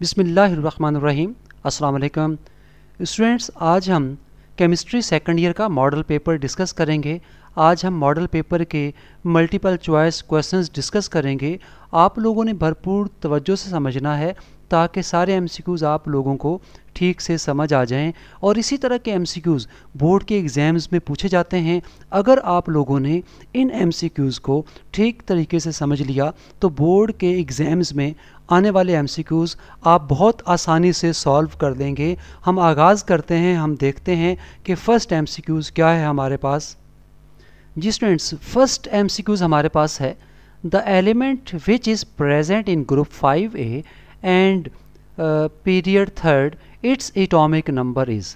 बिसमीम् students आज हम chemistry second year का मॉडल पेपर डिस्कस करेंगे आज हम मॉडल पेपर के मल्टीपल चॉइस क्वेश्चंस डिस्कस करेंगे आप लोगों ने भरपूर तवज्जो से समझना है ताकि सारे एम आप लोगों को ठीक से समझ आ जाएं और इसी तरह के एम बोर्ड के एग्ज़ाम्स में पूछे जाते हैं अगर आप लोगों ने इन एम को ठीक तरीके से समझ लिया तो बोर्ड के एग्ज़ाम्स में आने वाले एम आप बहुत आसानी से सॉल्व कर लेंगे हम आगाज़ करते हैं हम देखते हैं कि फ़र्स्ट एम क्या है हमारे पास जी स्टूडेंट्स फर्स्ट एम हमारे पास है the element which is present in group five A and period third its atomic number is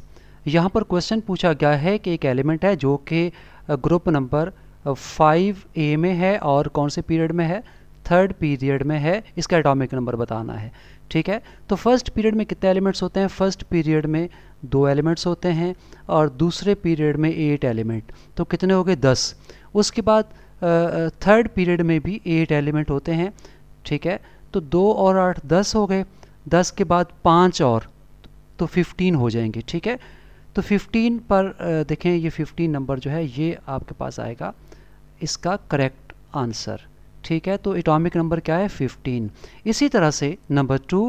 यहाँ पर क्वेश्चन पूछा गया है कि एक एलिमेंट है जो कि ग्रुप नंबर फाइव ए में है और कौन से पीरियड में है थर्ड पीरियड में है इसका एटॉमिक नंबर बताना है ठीक है तो फर्स्ट पीरियड में कितने एलिमेंट्स होते हैं फर्स्ट पीरियड में दो एलिमेंट्स होते हैं और दूसरे पीरियड में एट एलिमेंट तो कितने हो गए दस उसके बाद थर्ड uh, पीरियड uh, में भी एट एलिमेंट होते हैं ठीक है तो दो और आठ दस हो गए दस के बाद पाँच और तो फिफ्टीन हो जाएंगे ठीक है तो फिफ्टीन पर देखें ये फिफ्टीन नंबर जो है ये आपके पास आएगा इसका करेक्ट आंसर ठीक है तो एटॉमिक नंबर क्या है फिफ्टीन इसी तरह से number two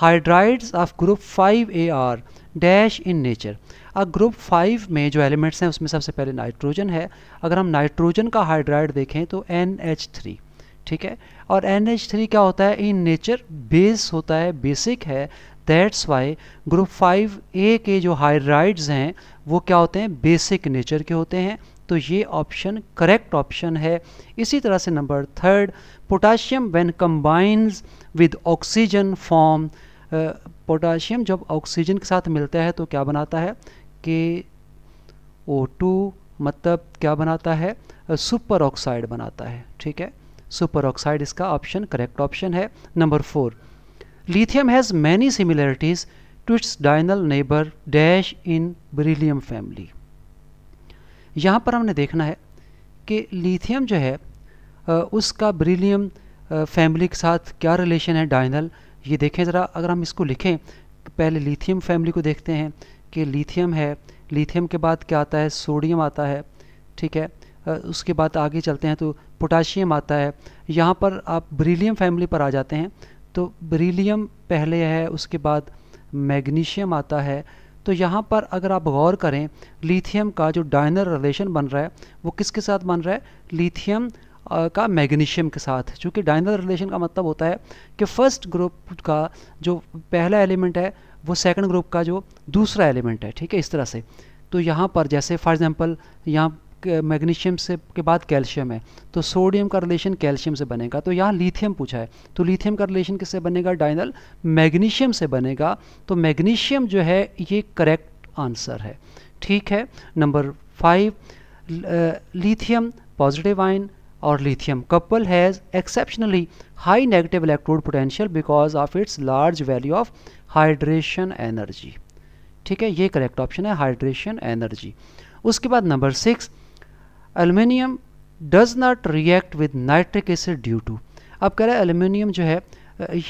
hydrides of group five A are dash in nature अब ग्रुप फाइव में जो एलिमेंट्स हैं उसमें सबसे पहले नाइट्रोजन है अगर हम नाइट्रोजन का हाइड्राइड देखें तो एन एच थ्री ठीक है और एन थ्री क्या होता है इन नेचर बेस होता है बेसिक है that's why group five A के जो हाइड्राइड्स हैं वो क्या होते हैं बेसिक नेचर के होते हैं तो ये ऑप्शन करेक्ट ऑप्शन है इसी तरह से number third potassium when combines with oxygen form potassium जब ऑक्सीजन के साथ मिलता है तो क्या बनाता है के ओ टू मतलब क्या बनाता है सुपर ऑक्साइड बनाता है ठीक है सुपरऑक्साइड इसका ऑप्शन करेक्ट ऑप्शन है number four lithium has many similarities to its diagonal neighbour dash in beryllium family यहाँ पर हमने देखना है कि लिथियम जो है उसका ब्रिलियम फैमिली के साथ क्या रिलेशन है डायनल ये देखें ज़रा अगर हम इसको लिखें पहले लिथियम फैमिली को देखते हैं कि लिथियम है लिथियम के बाद क्या आता है सोडियम आता है ठीक है उसके बाद आगे चलते हैं तो पोटाशियम आता है यहाँ पर आप ब्रीलियम फैमिली पर आ जाते हैं तो ब्रीलियम पहले है उसके बाद मैग्नीशियम आता है तो यहाँ पर अगर आप गौर करें लिथियम का जो डायनर रिलेशन बन रहा है वो किसके साथ बन रहा है लिथियम का मैग्नीशियम के साथ चूँकि डायनर रिलेशन का मतलब होता है कि फर्स्ट ग्रुप का जो पहला एलिमेंट है वो सेकंड ग्रुप का जो दूसरा एलिमेंट है ठीक है इस तरह से तो यहाँ पर जैसे फॉर एग्जांपल यहाँ मैग्नीशियम से के बाद कैल्शियम है तो सोडियम का रिलेशन कैल्शियम से बनेगा तो यहाँ लिथियम पूछा है तो लिथियम का रिलेशन किससे बनेगा डाइनल मैग्नीशियम से बनेगा तो मैग्नीशियम जो है ये करेक्ट आंसर है ठीक है number five lithium positive ion और lithium couple has exceptionally high negative electrode potential because of its large value of hydration energy ठीक है ये करेक्ट ऑप्शन है हाइड्रेशन एनर्जी उसके बाद number six aluminium does not react with nitric acid due to अब कह रहे हैं एलुमिनियम जो है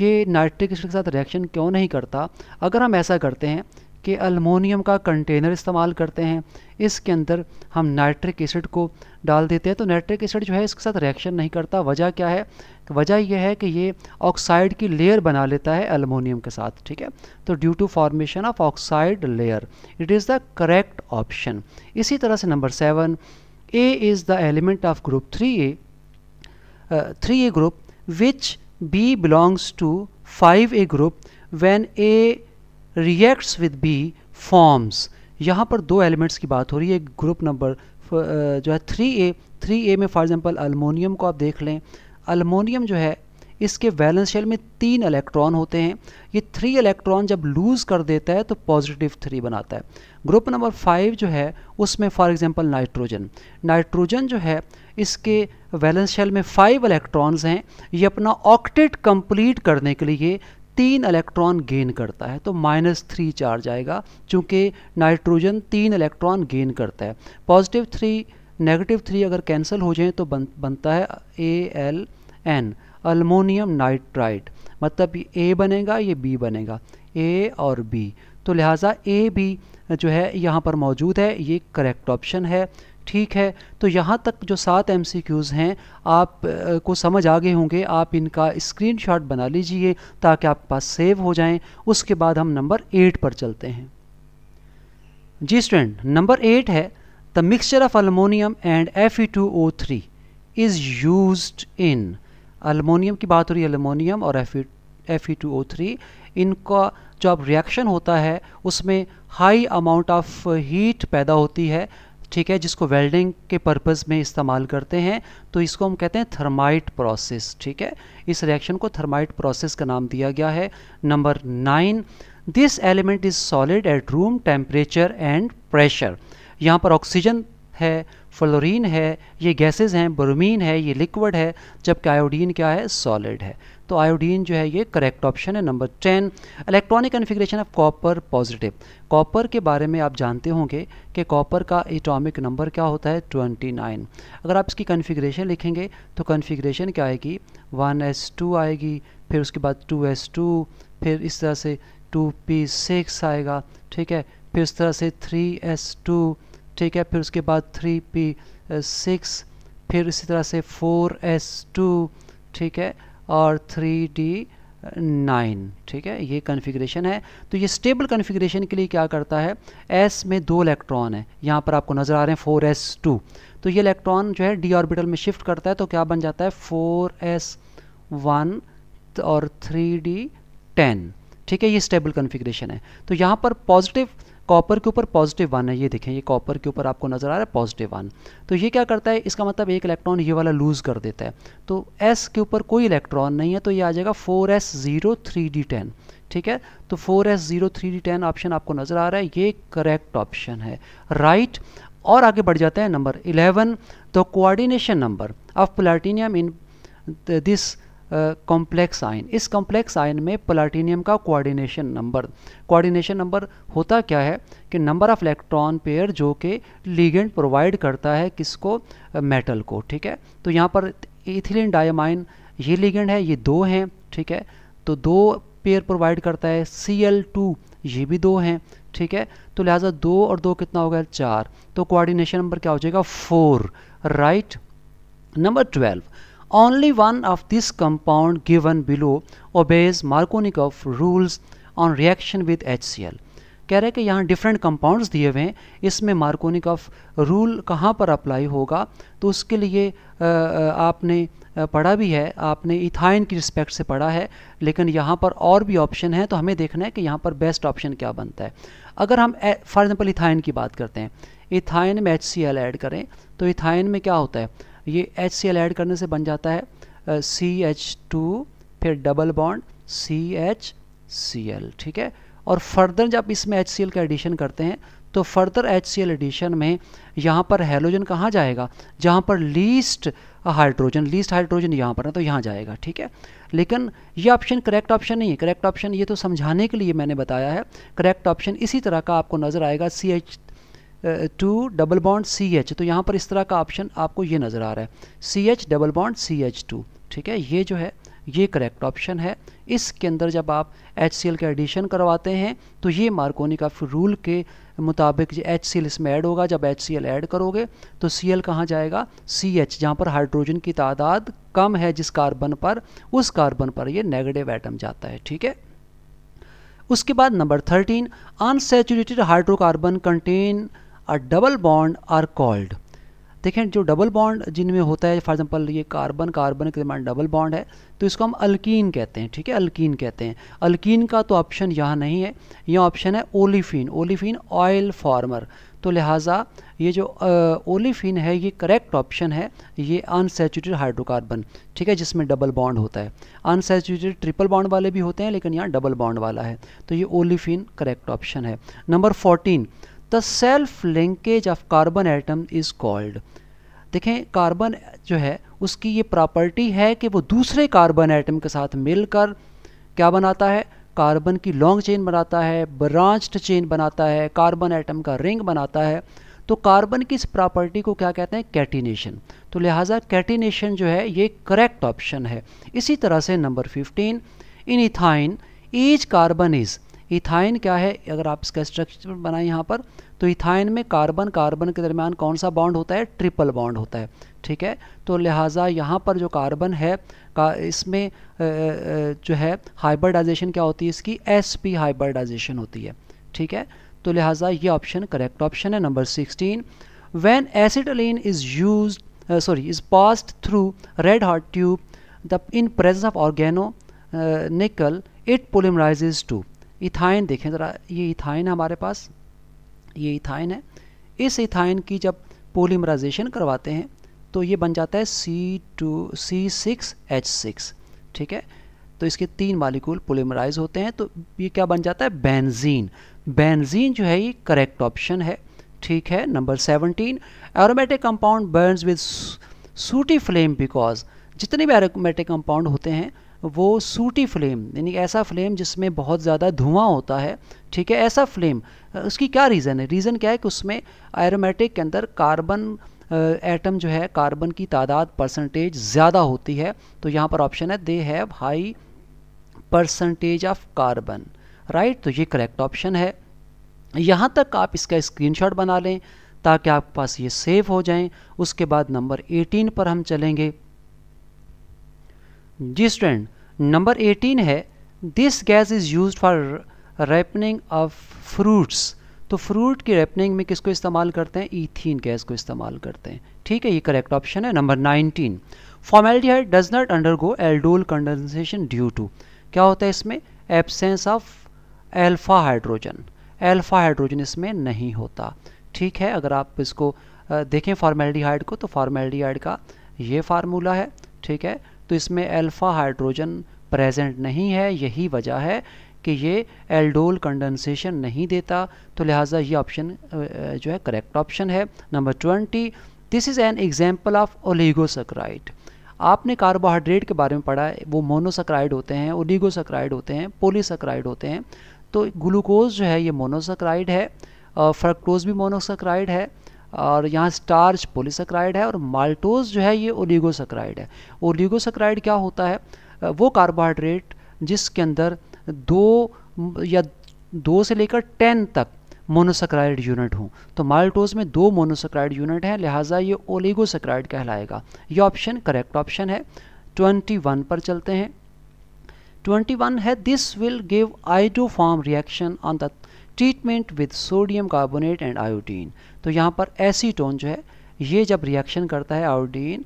ये नाइट्रिक एसिड के साथ रिएक्शन क्यों नहीं करता अगर हम ऐसा करते हैं कि अलमोनियम का कंटेनर इस्तेमाल करते हैं इसके अंदर हम नाइट्रिक एसिड को डाल देते हैं तो नाइट्रिक एसिड जो है इसके साथ रिएक्शन नहीं करता वजह क्या है वजह यह है कि ये ऑक्साइड की लेयर बना लेता है अलमोनियम के साथ ठीक है तो due to formation of oxide layer it is the correct option इसी तरह से number seven A is the element of group 3A, uh, 3A group which B belongs to 5A group when A reacts with B forms यहाँ पर दो elements की बात हो रही है ग्रुप नंबर जो है 3A 3A में फॉर एग्जांपल अल्मोनियम को आप देख लें अल्मोनियम जो है इसके वैलेंस शेल में तीन इलेक्ट्रॉन होते हैं ये थ्री इलेक्ट्रॉन जब लूज़ कर देता है तो पॉजिटिव थ्री बनाता है ग्रुप नंबर फाइव जो है उसमें फॉर एग्जांपल नाइट्रोजन नाइट्रोजन जो है इसके वैलेंस शेल में फाइव इलेक्ट्रॉन्स हैं ये अपना ऑक्टेट कंप्लीट करने के लिए तीन इलेक्ट्रॉन गेन करता है तो माइनस थ्री चार्ज आएगा चूँकि नाइट्रोजन तीन इलेक्ट्रॉन गेन करता है पॉजिटिव थ्री नेगेटिव थ्री अगर कैंसिल हो जाए तो बन बनता है A L N aluminium nitrite मतलब ए बनेगा ये बी बनेगा ए और बी तो लिहाजा ए भी जो है यहाँ पर मौजूद है ये करेक्ट ऑप्शन है ठीक है तो यहाँ तक जो सात एम हैं आप को समझ आ गए होंगे आप इनका स्क्रीनशॉट बना लीजिए ताकि आपके पास सेव हो जाएं उसके बाद हम नंबर एट पर चलते हैं जी स्टूडेंट नंबर एट है the mixture of aluminium and F E two O three is use in aluminium की बात हो रही है अलमोनियम और F E two O three इनका जो अब रिएक्शन होता है उसमें हाई अमाउंट ऑफ हीट पैदा होती है ठीक है जिसको वेल्डिंग के पर्पज़ में इस्तेमाल करते हैं तो इसको हम कहते हैं थर्माइट प्रोसेस ठीक है इस रिएक्शन को थर्माइट प्रोसेस का नाम दिया गया है number nine this element is solid at room temperature and pressure यहाँ पर ऑक्सीजन है फ्लोरीन है ये गैसेज हैं ब्रोमीन है ये लिक्विड है जबकि आयोडीन क्या है सॉलिड है तो आयोडीन जो है ये करेक्ट ऑप्शन है number ten electronic configuration of copper positive copper के बारे में आप जानते होंगे कि कॉपर का एटॉमिक नंबर क्या होता है 29 अगर आप इसकी कन्फिग्रेशन लिखेंगे तो कन्फिग्रेशन क्या आएगी 1s2 आएगी फिर उसके बाद 2s2 फिर इस तरह से 2p6 आएगा ठीक है फिर इस तरह से टू ठीक है फिर उसके बाद थ्री पी सिक्स फिर इसी तरह से फोर एस टू ठीक है और थ्री डी नाइन ठीक है ये कॉन्फ़िगरेशन है तो ये स्टेबल कॉन्फ़िगरेशन के लिए क्या करता है एस में दो इलेक्ट्रॉन है यहाँ पर आपको नज़र आ रहे हैं फोर एस टू तो ये इलेक्ट्रॉन जो है डी ऑर्बिटल में शिफ्ट करता है तो क्या बन जाता है फोर एस वन और थ्री डी टेन ठीक है ये स्टेबल कॉन्फ़िगरेशन है तो यहाँ पर पॉजिटिव कॉपर के ऊपर पॉजिटिव वन है ये देखें ये कॉपर के ऊपर आपको नज़र आ रहा है पॉजिटिव वन तो ये क्या करता है इसका मतलब एक इलेक्ट्रॉन ये वाला लूज़ कर देता है तो एस के ऊपर कोई इलेक्ट्रॉन नहीं है तो ये आ जाएगा four S zero three D ten ठीक है तो four S zero three D ten option आपको नज़र आ रहा है ये करेक्ट ऑप्शन है राइट right, और आगे बढ़ जाता है number eleven the coordination number of platinum in this complex ion इस कॉम्प्लेक्स आयन में प्लाटीनियम का कोऑर्डिनेशन नंबर कोऑर्डिनेशन नंबर होता क्या है कि नंबर ऑफ इलेक्ट्रॉन पेयर जो कि लीगेंट प्रोवाइड करता है किसको मेटल को ठीक है तो यहाँ पर इथिलीन डायमाइन ये लीगेंड है ये दो हैं ठीक है तो दो पेयर प्रोवाइड करता है सी एल टू ये भी दो हैं ठीक है तो लिहाजा दो और दो कितना हो गया चार तो कोऑर्डिनेशन नंबर क्या हो जाएगा four right number twelve Only one of this compound given below obeys Markovnikov rules on reaction with HCl. कह रहे हैं कि यहाँ डिफरेंट कंपाउंड्स दिए हुए हैं इसमें मार्कोनिक ऑफ रूल कहाँ पर अप्लाई होगा तो उसके लिए आपने पढ़ा भी है आपने इथाइन की रिस्पेक्ट से पढ़ा है लेकिन यहाँ पर और भी ऑप्शन है तो हमें देखना है कि यहाँ पर बेस्ट ऑप्शन क्या बनता है अगर हम फॉर एग्जाम्पल इथाइन की बात करते हैं इथाइन में एच ऐड करें तो इथाइन में क्या होता है ये एच सी एल ऐड करने से बन जाता है सी एच टू फिर double bond C H C L ठीक है और फर्दर जब इसमें एच सी एल का एडिशन करते हैं तो further H C L addition में यहाँ पर हेलोजन कहाँ जाएगा जहाँ पर लीस्ट हाइड्रोजन लीस्ट हाइड्रोजन यहाँ पर है तो यहाँ जाएगा ठीक है लेकिन ये ऑप्शन करेक्ट ऑप्शन नहीं है करेक्ट ऑप्शन ये तो समझाने के लिए मैंने बताया है करेक्ट ऑप्शन इसी तरह का आपको नज़र आएगा C H two double bond C H तो यहाँ पर इस तरह का ऑप्शन आपको ये नज़र आ रहा है C H double bond C H two ठीक है ये जो है ये करेक्ट ऑप्शन है इसके अंदर जब आप एच सी एल का एडिशन करवाते हैं तो ये मार्कोनी का रूल के मुताबिक एच सी एल इसमें ऐड होगा जब एच सी एल ऐड करोगे तो सी एल कहाँ जाएगा सी एच जहाँ पर हाइड्रोजन की तादाद कम है जिस कार्बन पर उस कार्बन पर ये नेगेटिव एटम जाता है ठीक है उसके बाद number thirteen unsaturated hydrocarbon contain a double bond are called देखें जो डबल बॉन्ड जिनमें होता है फॉर एग्जांपल ये कार्बन कार्बन के दरमान डबल बॉन्ड है तो इसको हम अल्कीन कहते हैं ठीक है अल्कीन कहते हैं अल्कीन का तो ऑप्शन यहाँ नहीं है यह ऑप्शन है ओलिफिन ओलिफिन ऑयल फार्मर तो लिहाजा ये जो ओलिफिन है ये करेक्ट ऑप्शन है ये अनसेचुरेटेड हाइड्रोकार्बन ठीक है जिसमें डबल बॉन्ड होता है अनसेचुरेटेड ट्रिपल बॉन्ड वाले भी होते हैं लेकिन यहाँ डबल बॉन्ड वाला है तो ये ओलिफिन करेक्ट ऑप्शन है number fourteen the self linkage of carbon atom is called देखें कार्बन जो है उसकी ये प्रॉपर्टी है कि वो दूसरे कार्बन एटम के साथ मिलकर क्या बनाता है कार्बन की लॉन्ग चेन बनाता है ब्रांच्ड चेन बनाता है कार्बन एटम का रिंग बनाता है तो कार्बन की इस प्रॉपर्टी को क्या कहते हैं कैटिनेशन तो लिहाजा कैटिनेशन जो है ये करेक्ट ऑप्शन है इसी तरह से number 15 in ethyne each carbon is ethyne क्या है अगर आप इसका स्ट्रक्चर बनाएं यहाँ पर तो इथाइन में कार्बन कार्बन के दरमियान कौन सा बॉन्ड होता है ट्रिपल बॉन्ड होता है ठीक है तो लिहाजा यहाँ पर जो कार्बन है का इसमें जो है हाइब्रिडाइजेशन क्या होती है इसकी एस पी हाइब्रिडाइजेशन होती है ठीक है तो लिहाजा ये ऑप्शन करेक्ट ऑप्शन है number sixteen when acetylene is use sorry is passed through red hot tube the in presence of organo nickel it polymerise to ethyne देखें ज़रा ये इथाइन हमारे पास ये इथाइन है इस इथाइन की जब पोलीमराइजेशन करवाते हैं तो ये बन जाता है C two C six H six ठीक है तो इसके तीन मालिकूल पोलीमराइज होते हैं तो ये क्या बन जाता है बेंजीन बेंजीन जो है ये करेक्ट ऑप्शन है ठीक है number seventeen aromatic compound burns with sooty flame because जितने भी एरोमेटिक कंपाउंड होते हैं वो सूटी फ्लेम यानी ऐसा फ्लेम जिसमें बहुत ज़्यादा धुआं होता है ठीक है ऐसा फ्लेम उसकी क्या रीज़न है रीज़न क्या है कि उसमें एरोमेटिक के अंदर कार्बन एटम जो है कार्बन की तादाद परसेंटेज ज़्यादा होती है तो यहाँ पर ऑप्शन है they have high percentage of carbon right तो ये करेक्ट ऑप्शन है यहाँ तक आप इसका स्क्रीनशॉट बना लें ताकि आपके पास ये सेव हो जाएं उसके बाद नंबर 18 पर हम चलेंगे जी स्टूडेंट नंबर 18 है this gas is use for ripening of fruits तो फ्रूट की रेपनिंग में किसको इस्तेमाल करते हैं ईथीन गैस को इस्तेमाल करते हैं ठीक है ये करेक्ट ऑप्शन है number 19 formaldehyde does not undergo aldol condensation due to क्या होता है इसमें absence of alpha hydrogen alpha hydrogen इसमें नहीं होता ठीक है अगर आप इसको देखें फॉर्मेल्डिहाइड को तो फॉर्मेल्डिहाइड का ये फार्मूला है ठीक है तो इसमें अल्फ़ा हाइड्रोजन प्रेजेंट नहीं है यही वजह है कि ये एल्डोल कंडेंसेशन नहीं देता तो लिहाजा ये ऑप्शन जो है करेक्ट ऑप्शन है number twenty this is an example of oligosaccharide आपने कार्बोहाइड्रेट के बारे में पढ़ा है वो मोनोसक्राइड होते हैं ओलीगोसक्राइड होते हैं पोलीसक्राइड होते हैं तो ग्लूकोज जो है ये मोनोसक्राइड है फ्रक्टोज भी मोनोसक्राइड है और यहाँ स्टार्च पोलिसक्राइड है और माल्टोज जो है ये ओलिगोसक्राइड है ओलिगोसक्राइड क्या होता है वो कार्बोहाइड्रेट जिसके अंदर दो या दो से लेकर टेन तक मोनोसक्राइड यूनिट हों तो माल्टोज में दो मोनोसक्राइड यूनिट हैं लिहाजा ये ओलिगोसक्राइड कहलाएगा ये ऑप्शन करेक्ट ऑप्शन है 21 पर चलते हैं 21 है this will give iodoform reaction on the treatment with sodium carbonate and iodine तो यहाँ पर एसीटोन जो है ये जब रिएक्शन करता है आयोडीन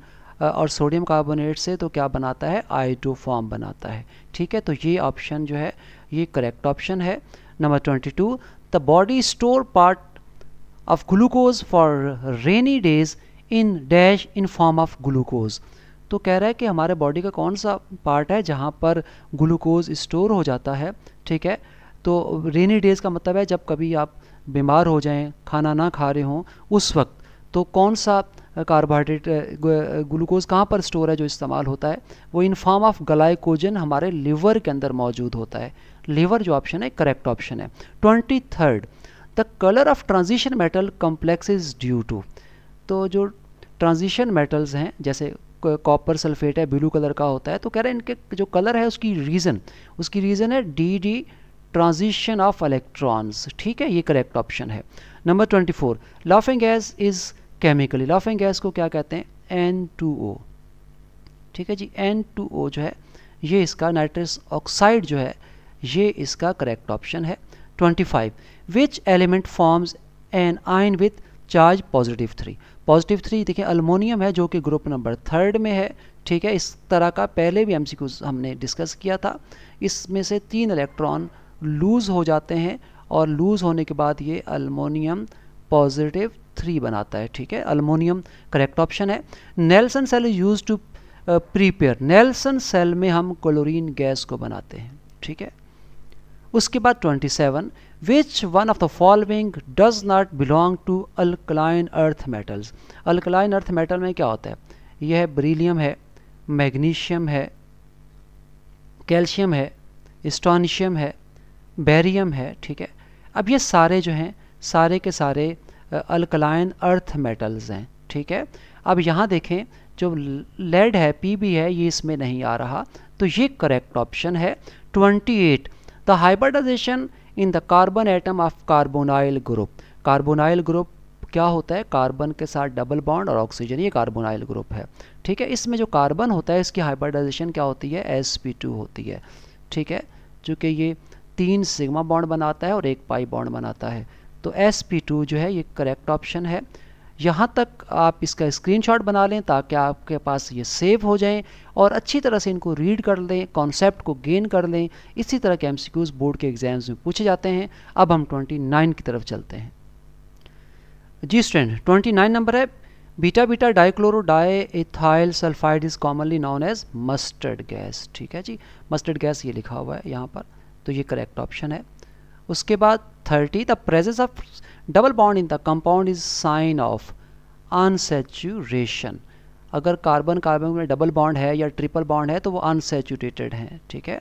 और सोडियम कार्बोनेट से तो क्या बनाता है आयोडो फॉर्म बनाता है ठीक है तो ये ऑप्शन जो है ये करेक्ट ऑप्शन है number twenty two the body store part of glucose for rainy days in dash in form of glucose तो कह रहा है कि हमारे बॉडी का कौन सा पार्ट है जहाँ पर ग्लूकोज स्टोर हो जाता है ठीक है तो रेनी डेज का मतलब है जब कभी आप बीमार हो जाएं खाना ना खा रहे हों उस वक्त तो कौन सा कार्बोहाइड्रेट ग्लूकोज कहाँ पर स्टोर है जो इस्तेमाल होता है वो इन फॉर्म ऑफ ग्लाइकोजन हमारे लिवर के अंदर मौजूद होता है लिवर जो ऑप्शन है करेक्ट ऑप्शन है twenty third the colour of transition metal complex is due to तो जो ट्रांजिशन मेटल्स हैं जैसे कॉपर सल्फेट है ब्लू कलर का होता है तो कह रहे हैं इनके जो कलर है उसकी रीज़न उसकी रीज़न है D D transition of electrons ठीक है ये करेक्ट ऑप्शन है number twenty four laughing gas is chemically laughing gas को क्या कहते हैं एन टू ओ ठीक है जी एन टू ओ जो है ये इसका नाइट्रस ऑक्साइड जो है ये इसका करेक्ट ऑप्शन है twenty five which element forms an ion with charge positive three positive three देखिए अल्मोनियम है जो कि ग्रुप नंबर थर्ड में है ठीक है इस तरह का पहले भी एम हमने डिस्कस किया था इसमें से तीन इलेक्ट्रॉन लूज़ हो जाते हैं और लूज़ होने के बाद ये अल्मोनियम पॉजिटिव थ्री बनाता है ठीक है अल्मोनियम करेक्ट ऑप्शन है Nelson cell is use to prepare Nelson cell में हम क्लोरीन गैस को बनाते हैं ठीक है उसके बाद 27 which one of the following does not belong to alkaline earth metals alkaline earth metal में क्या होता है यह ब्रीलियम है मैग्नीशियम है कैल्शियम है स्टोनिशियम है बेरियम है ठीक है अब ये सारे जो हैं सारे के सारे अल्कलाइन अर्थ मेटल्स हैं ठीक है अब यहाँ देखें जो लेड है पी भी है ये इसमें नहीं आ रहा तो ये करेक्ट ऑप्शन है 28 the hybridisation in the carbon atom of carbonyl group carbonyl group क्या होता है कार्बन के साथ डबल बॉन्ड और ऑक्सीजन ये कार्बोनाइल ग्रुप है ठीक है इसमें जो कार्बन होता है इसकी हाइब्रिडाइजेशन क्या होती है एस होती है ठीक है चूँकि ये तीन सिग्मा बॉन्ड बनाता है और एक पाई बॉन्ड बनाता है तो sp2 जो है ये करेक्ट ऑप्शन है यहाँ तक आप इसका स्क्रीनशॉट बना लें ताकि आपके पास ये सेव हो जाएं और अच्छी तरह से इनको रीड कर लें कॉन्सेप्ट को गेन कर लें इसी तरह के एमसीक्यूज बोर्ड के एग्जाम्स में पूछे जाते हैं अब हम 29 की तरफ चलते हैं जी स्टूडेंट 29 नंबर है beta beta dichloro diethyl sulphide is commonly known as mustard gas ठीक है जी मस्टर्ड गैस ये लिखा हुआ है यहाँ पर तो ये करेक्ट ऑप्शन है उसके बाद thirty the presence of double bond in the compound is sign of unsaturation अगर कार्बन कार्बन में डबल बॉन्ड है या ट्रिपल बॉन्ड है तो वो अनसेचुरेटेड हैं ठीक है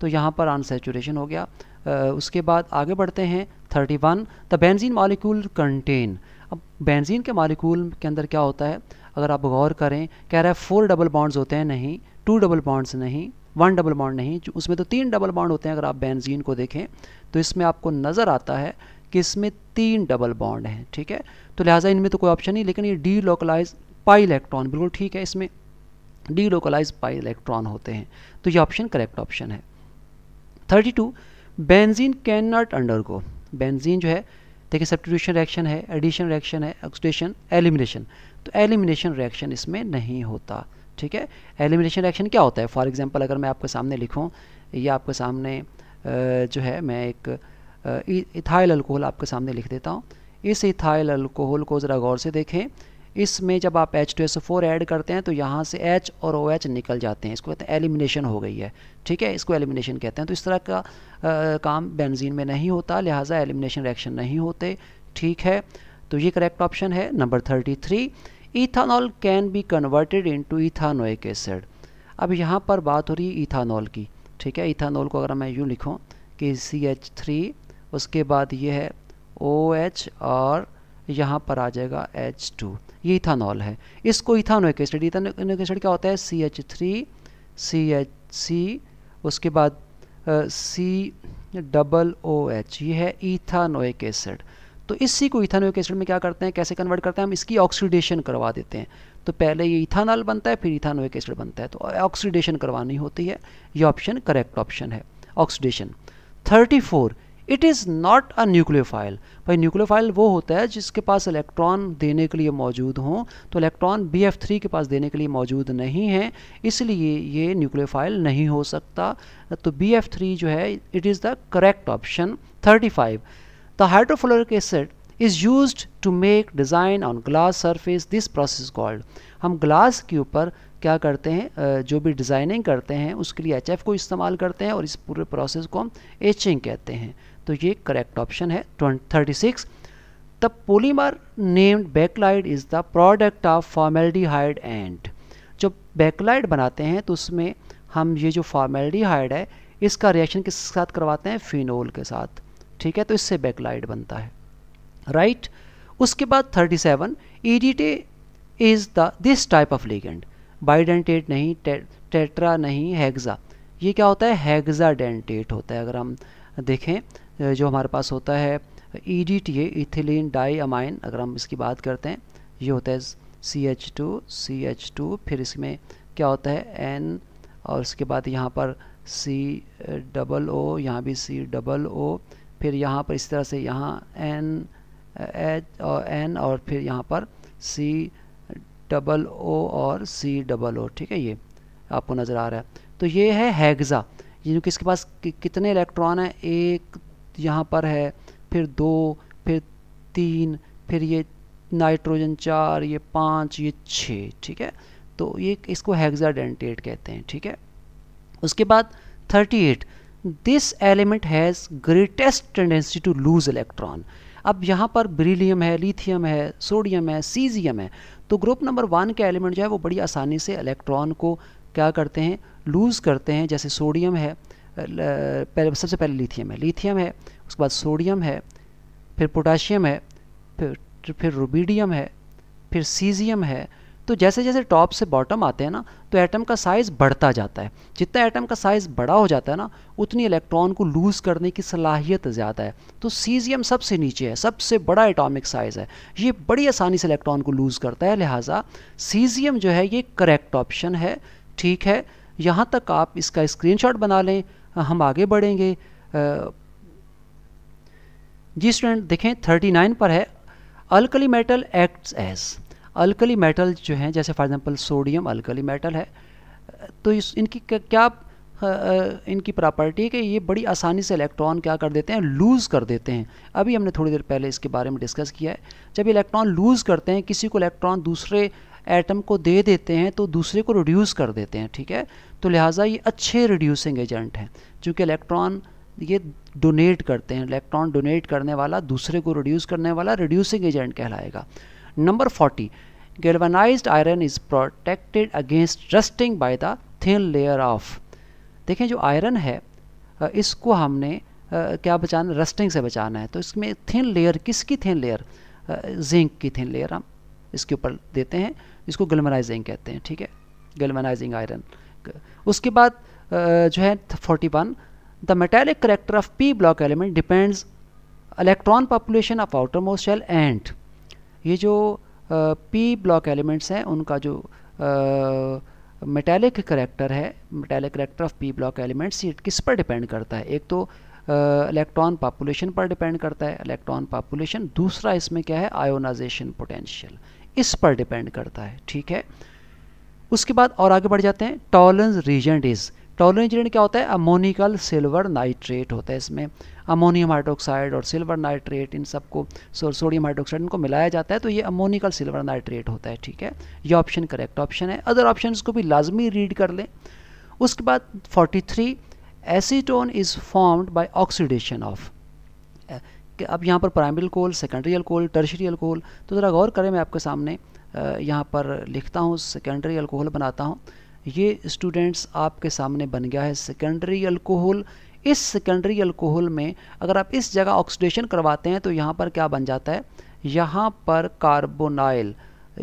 तो यहाँ पर अनसेचुरेशन हो गया आ, उसके बाद आगे बढ़ते हैं 31 द बेंजीन मॉलिक्यूल कंटेन अब बेंजीन के मॉलिक्यूल के अंदर क्या होता है अगर आप गौर करें कह रहा है फोर डबल बॉन्ड्स होते हैं नहीं टू डबल बॉन्ड्स नहीं वन डबल बॉन्ड नहीं उसमें तो तीन डबल बॉन्ड होते हैं अगर आप बेंजीन को देखें तो इसमें आपको नज़र आता है कि इसमें तीन डबल बॉन्ड हैं ठीक है तो लिहाजा इनमें तो कोई ऑप्शन नहीं लेकिन ये डी लोकलाइज पाई इलेक्ट्रॉन बिल्कुल ठीक है इसमें डी लोकलाइज पाई इलेक्ट्रॉन होते हैं तो ये ऑप्शन करेक्ट ऑप्शन है thirty two benzene can not undergo benzene जो है देखिए सब्सटीट्यूशन रिएक्शन है एडिशन रिएक्शन है ऑक्सीडेशन एलिमिनेशन तो एलिमिनेशन रिएक्शन इसमें नहीं होता ठीक है एलिमिनेशन रिएक्शन क्या होता है फॉर एग्जाम्पल अगर मैं आपके सामने लिखूँ या आपके सामने जो है मैं एक इथाइल अल्कोहल आपके सामने लिख देता हूँ इस इथाइल अल्कोहल को ज़रा गौर से देखें इसमें जब आप H two S four add करते हैं तो यहाँ से एच और ओ OH एच निकल जाते हैं इसको कहते हैं एलिमिनेशन हो गई है ठीक है इसको एलिमिनेशन कहते हैं तो इस तरह का आ, काम बेंजीन में नहीं होता लिहाजा एलिमिनेशन रिएक्शन नहीं होते ठीक है तो ये करेक्ट ऑप्शन है number thirty three ethanol can be converted into ethanoic acid अब यहाँ पर बात हो रही है इथानॉल की ठीक है इथानॉल को अगर मैं यूँ लिखूँ कि सी एच थ्री उसके बाद ये है ओ एच और यहाँ पर आ जाएगा एच टू ये इथानॉल है इसको इथानोइक एसिड इथानोइक एसिड क्या होता है C H three C H C उसके बाद सी डबल ओ एच ये है इथानोइक एसिड तो इसी को इथानोक एसिड में क्या करते हैं कैसे कन्वर्ट करते हैं हम इसकी ऑक्सीडेशन करवा देते हैं तो पहले ये इथानॉल बनता है फिर इथानोक एसिड बनता है तो ऑक्सीडेशन करवानी होती है ये ऑप्शन करेक्ट ऑप्शन है ऑक्सीडेशन 34 it is not a nucleophile भाई न्यूक्लियोफाइल वो होता है जिसके पास इलेक्ट्रॉन देने के लिए मौजूद हों तो इलेक्ट्रॉन बी एफ थ्री के पास देने के लिए मौजूद नहीं है इसलिए ये न्यूक्लियोफाइल नहीं हो सकता तो बी एफ थ्री जो है it is the correct option thirty five The hydrofluoric acid is used to make design on glass surface this process called हम ग्लास के ऊपर क्या करते हैं जो भी डिज़ाइनिंग करते हैं उसके लिए एच को इस्तेमाल करते हैं और इस पूरे प्रोसेस को हम एचिंग कहते हैं तो ये करेक्ट ऑप्शन है thirty six the polymer named bakelite is the product of formaldehyde and जब बैकलाइड बनाते हैं तो उसमें हम ये जो फॉर्मेल्डिहाइड है इसका रिएक्शन किस साथ करवाते हैं फिनोल के साथ ठीक है तो इससे बैकलाइट बनता है राइट उसके बाद 37 seven EDTA is the this type of ligand bidentate नहीं टे, टेट्रा नहीं हैगज़ा ये क्या होता है हैगजा डेंटेट होता है अगर हम देखें जो हमारे पास होता है E D T ethylene diamine अगर हम इसकी बात करते हैं ये होता है C H two C H two फिर इसमें क्या होता है एन और उसके बाद यहाँ पर सी डबल ओ यहाँ भी सी डबल ओ फिर यहाँ पर इस तरह से यहाँ एन एच और एन और फिर यहाँ पर सी डबल ओ और सी डबल ओ ठीक है ये आपको नज़र आ रहा है तो ये है हैगज़ा यानी कि इसके पास कि, कितने इलेक्ट्रॉन हैं एक यहाँ पर है फिर दो फिर तीन फिर ये नाइट्रोजन चार ये पाँच ये छः ठीक है तो ये इसको हैगज़ा डेंटेट कहते हैं ठीक है उसके बाद thirty eight this element has greatest tendency to lose electron अब यहाँ पर ब्रिलियम है लिथियम है सोडियम है सीजियम है तो ग्रुप नंबर वन के एलिमेंट जो है वो बड़ी आसानी से इलेक्ट्रॉन को क्या करते हैं लूज़ करते हैं जैसे सोडियम है पहले सबसे पहले लिथियम है लिथियम है उसके बाद सोडियम है फिर पोटाशियम है फिर फिर रुबीडियम है फिर सीजियम है तो जैसे जैसे टॉप से बॉटम आते हैं ना तो एटम का साइज़ बढ़ता जाता है जितना एटम का साइज़ बड़ा हो जाता है ना उतनी इलेक्ट्रॉन को लूज़ करने की सलाहियत ज़्यादा है तो सीजियम सबसे नीचे है सबसे बड़ा एटॉमिक साइज़ है ये बड़ी आसानी से इलेक्ट्रॉन को लूज़ करता है लिहाजा सीजियम जो है ये करेक्ट ऑप्शन है ठीक है यहाँ तक आप इसका स्क्रीन बना लें हम आगे बढ़ेंगे जी स्टूडेंट देखें थर्टी पर है alkali metal acts as alkali metal जो हैं जैसे for example sodium alkali metal है तो इस इनकी क्या इनकी प्रॉपर्टी है कि ये बड़ी आसानी से इलेक्ट्रॉन क्या कर देते हैं लूज़ कर देते हैं अभी हमने थोड़ी देर पहले इसके बारे में डिस्कस किया है जब इलेक्ट्रॉन लूज़ करते हैं किसी को इलेक्ट्रॉन दूसरे एटम को दे देते हैं तो दूसरे को रिड्यूस कर देते हैं ठीक है तो लिहाजा ये अच्छे रिड्यूसिंग एजेंट हैं चूँकि इलेक्ट्रॉन ये डोनेट करते हैं इलेक्ट्रॉन डोनेट करने वाला दूसरे को रिड्यूस करने वाला रिड्यूसिंग एजेंट कहलाएगा number 40. Galvanized iron is protected against rusting by the thin layer of देखें जो आयरन है इसको हमने क्या बचाना रस्टिंग से बचाना है तो इसमें थिन लेयर किसकी थिन लेयर जिंक की थिन लेयर हम इसके ऊपर देते हैं इसको गलमनाइजिंग कहते हैं ठीक है गलमनाइजिंग आयरन उसके बाद जो है forty one the metallic character of P block element depends electron population of outermost shell and ये जो पी ब्लॉक एलिमेंट्स हैं उनका जो मेटेलिक करेक्टर है metallic character of P block elements ये किस पर डिपेंड करता है एक तो इलेक्ट्रॉन uh, पॉपुलेशन पर डिपेंड करता है इलेक्ट्रॉन पॉपुलेशन दूसरा इसमें क्या है आयोनाइजेशन पोटेंशियल इस पर डिपेंड करता है ठीक है उसके बाद और आगे बढ़ जाते हैं टॉलेंस रीजेंट इज टॉलोइंजरीन क्या होता है अमोनिकल सिल्वर नाइट्रेट होता है इसमें अमोनियम हाइड्रोक्साइड और सिल्वर नाइट्रेट इन सबको सोडियम हाइड्रोक्साइड इनको मिलाया जाता है तो ये अमोनिकल सिल्वर नाइट्रेट होता है ठीक है ये ऑप्शन करेक्ट ऑप्शन है अदर ऑप्शन को भी लाजमी रीड कर लें उसके बाद 43 acetone is formed by oxidation of अब यहाँ पर primary alcohol secondary alcohol tertiary alcohol तो ज़रा गौर करें मैं आपके सामने यहाँ पर लिखता हूँ सेकेंडरी अल्कोहल बनाता हूँ ये स्टूडेंट्स आपके सामने बन गया है सेकेंडरी अल्कोहल इस सेकेंडरी अल्कोहल में अगर आप इस जगह ऑक्सीडेशन करवाते हैं तो यहाँ पर क्या बन जाता है यहाँ पर कार्बोनाइल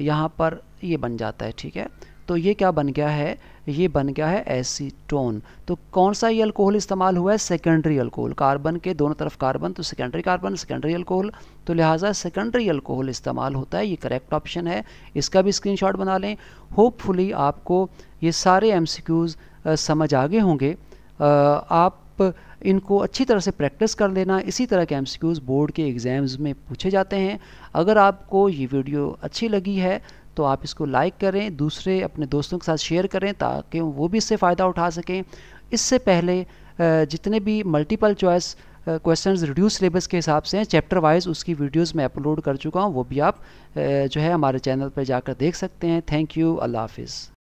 यहाँ पर ये बन जाता है ठीक है तो ये क्या बन गया है ये बन गया है एसीटोन तो कौन सा ये अल्कोहल इस्तेमाल हुआ है सेकेंडरी अल्कोहल कार्बन के दोनों तरफ कार्बन तो सेकेंडरी कार्बन सेकेंडरी अल्कोहल तो लिहाजा सेकेंडरी अल्कोहल इस्तेमाल होता है ये करेक्ट ऑप्शन है इसका भी शॉट बना लें होपफुली आपको ये सारे एम समझ आ गए होंगे आप इनको अच्छी तरह से प्रैक्टिस कर लेना इसी तरह के एम बोर्ड के एग्ज़ाम्स में पूछे जाते हैं अगर आपको ये वीडियो अच्छी लगी है तो आप इसको लाइक करें दूसरे अपने दोस्तों के साथ शेयर करें ताकि वो भी इससे फ़ायदा उठा सकें इससे पहले जितने भी multiple choice questions reduce syllabus के हिसाब से हैं चैप्टर वाइज उसकी वीडियोस मैं अपलोड कर चुका हूँ वो भी आप जो है हमारे चैनल पर जाकर देख सकते हैं थैंक यू अल्लाह हाफिज़